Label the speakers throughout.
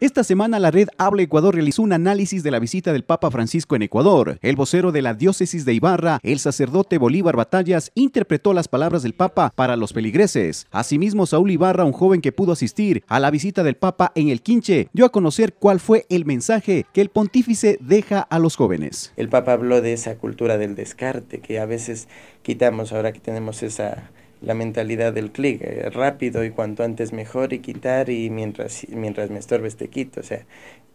Speaker 1: Esta semana la red Habla Ecuador realizó un análisis de la visita del Papa Francisco en Ecuador. El vocero de la diócesis de Ibarra, el sacerdote Bolívar Batallas, interpretó las palabras del Papa para los peligreses. Asimismo, Saúl Ibarra, un joven que pudo asistir a la visita del Papa en el Quinche, dio a conocer cuál fue el mensaje que el pontífice deja a los jóvenes. El Papa habló de esa cultura del descarte
Speaker 2: que a veces quitamos ahora que tenemos esa la mentalidad del clic, eh, rápido y cuanto antes mejor y quitar y mientras, mientras me estorbes te quito. O sea,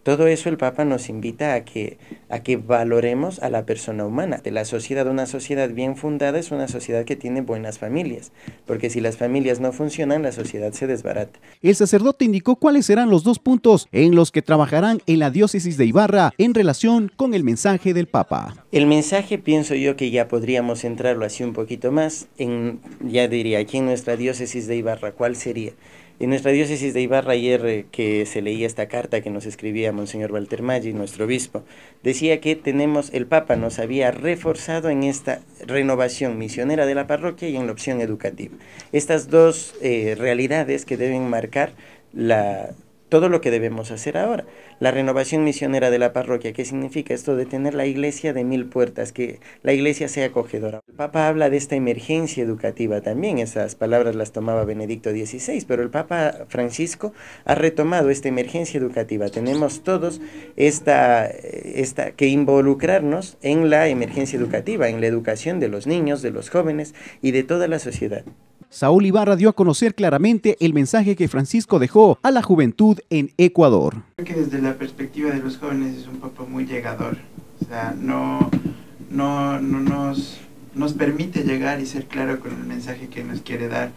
Speaker 2: todo eso el Papa nos invita a que, a que valoremos a la persona humana. De la sociedad, una sociedad bien fundada es una sociedad que tiene buenas familias, porque si las familias no funcionan, la
Speaker 1: sociedad se desbarata. El sacerdote indicó cuáles serán los dos puntos en los que trabajarán en la diócesis de Ibarra en relación con el mensaje del Papa.
Speaker 2: El mensaje pienso yo que ya podríamos centrarlo así un poquito más, en, ya diría, aquí en nuestra diócesis de Ibarra, ¿cuál sería? En nuestra diócesis de Ibarra ayer eh, que se leía esta carta que nos escribía Monseñor Walter Maggi, nuestro obispo, decía que tenemos, el Papa nos había reforzado en esta renovación misionera de la parroquia y en la opción educativa. Estas dos eh, realidades que deben marcar la, todo lo que debemos hacer ahora. La renovación misionera de la parroquia, ¿qué significa esto de tener la iglesia de mil puertas, que la iglesia sea acogedora? El Papa habla de esta emergencia educativa también, esas palabras las tomaba Benedicto XVI, pero el Papa Francisco ha retomado esta emergencia educativa. Tenemos todos esta, esta, que involucrarnos en la emergencia educativa, en la educación de los niños, de los jóvenes y de toda la sociedad.
Speaker 1: Saúl Ibarra dio a conocer claramente el mensaje que Francisco dejó a la juventud en Ecuador.
Speaker 3: Creo que desde la perspectiva de los jóvenes es un poco muy llegador. O sea, no, no, no nos, nos permite llegar y ser claro con el mensaje que nos quiere dar.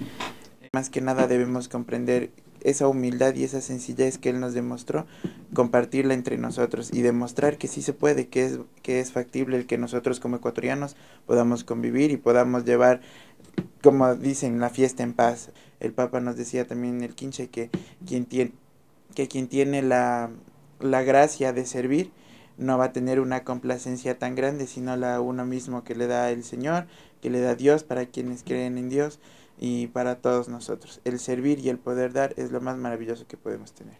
Speaker 3: Más que nada debemos comprender esa humildad y esa sencillez que Él nos demostró, compartirla entre nosotros y demostrar que sí se puede, que es, que es factible el que nosotros como ecuatorianos podamos convivir y podamos llevar como dicen, la fiesta en paz. El Papa nos decía también en el quince que quien tiene, que quien tiene la, la gracia de servir no va a tener una complacencia tan grande, sino la uno mismo que le da el Señor, que le da Dios para quienes creen en Dios y para todos nosotros. El servir y el poder dar es lo más maravilloso que podemos tener.